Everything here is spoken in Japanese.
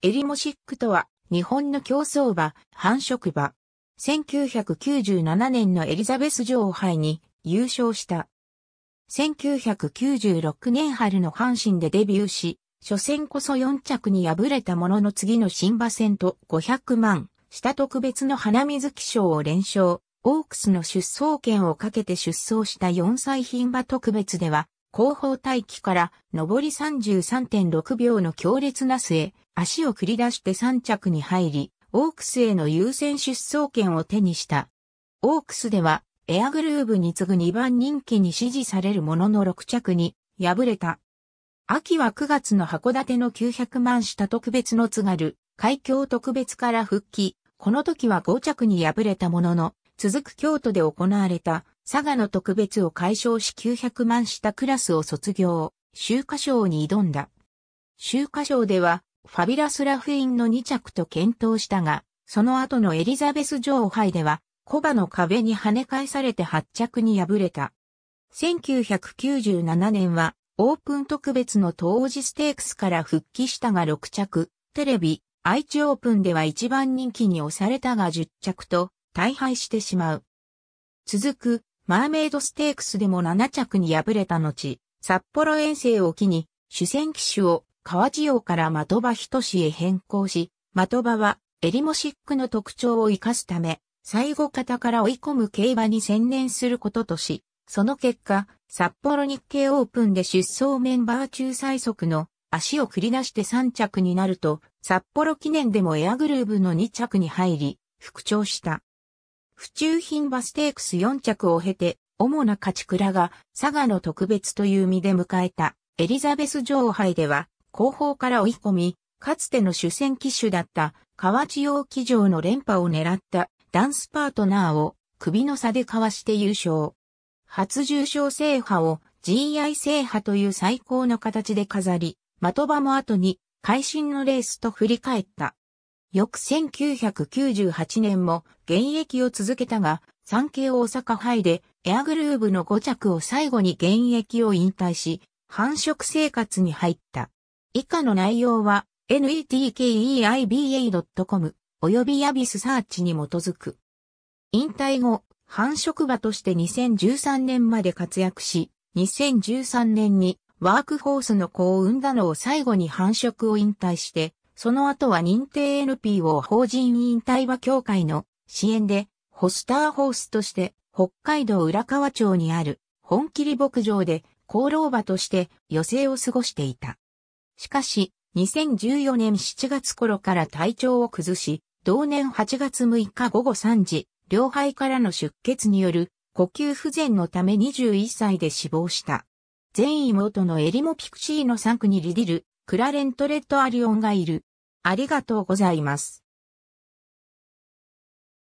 エリモシックとは、日本の競争馬、繁殖馬。1997年のエリザベス女王杯に優勝した。1996年春の阪神でデビューし、初戦こそ4着に敗れたものの次の新馬戦と500万、下特別の花水希賞を連勝、オークスの出走権をかけて出走した4歳品馬特別では、後方待機から上り33.6秒の強烈な末、足を繰り出して3着に入り、オークスへの優先出走権を手にした。オークスでは、エアグルーブに次ぐ2番人気に支持されるものの6着に敗れた。秋は9月の函館の900万下特別の津軽、海峡特別から復帰、この時は5着に敗れたものの、続く京都で行われた佐賀の特別を解消し900万したクラスを卒業、秋華賞に挑んだ。秋華賞では、ファビラスラフインの2着と検討したが、その後のエリザベス女王杯では、コバの壁に跳ね返されて発着に敗れた。1997年は、オープン特別の当時ステークスから復帰したが6着、テレビ、愛知オープンでは一番人気に押されたが10着と、大敗してしまう。続く、マーメイドステークスでも7着に敗れた後、札幌遠征を機に、主戦機種を川治洋から的場仁志へ変更し、的場はエリモシックの特徴を生かすため、最後方から追い込む競馬に専念することとし、その結果、札幌日経オープンで出走メンバー中最速の足を繰り出して3着になると、札幌記念でもエアグルーブの2着に入り、復調した。府中品馬ステークス4着を経て、主な勝ち倉が佐賀の特別という身で迎えたエリザベス女王杯では後方から追い込み、かつての主戦機種だった河内陽騎乗の連覇を狙ったダンスパートナーを首の差でかわして優勝。初重賞制覇を GI 制覇という最高の形で飾り、的場も後に会心のレースと振り返った。翌1998年も現役を続けたが、産経大阪杯でエアグルーブの5着を最後に現役を引退し、繁殖生活に入った。以下の内容は netkeiba.com 及びヤビスサーチに基づく。引退後、繁殖場として2013年まで活躍し、2013年にワークフォースの子を産んだのを最後に繁殖を引退して、その後は認定 NPO 法人委員対話協会の支援で、ホスターホースとして北海道浦河町にある本切牧場で功労馬として余生を過ごしていた。しかし、2014年7月頃から体調を崩し、同年8月6日午後3時、両肺からの出血による呼吸不全のため21歳で死亡した。全妹のエリモ・ピクシーの3区にリディル、クラレント・レッド・アリオンがいるありがとうございます。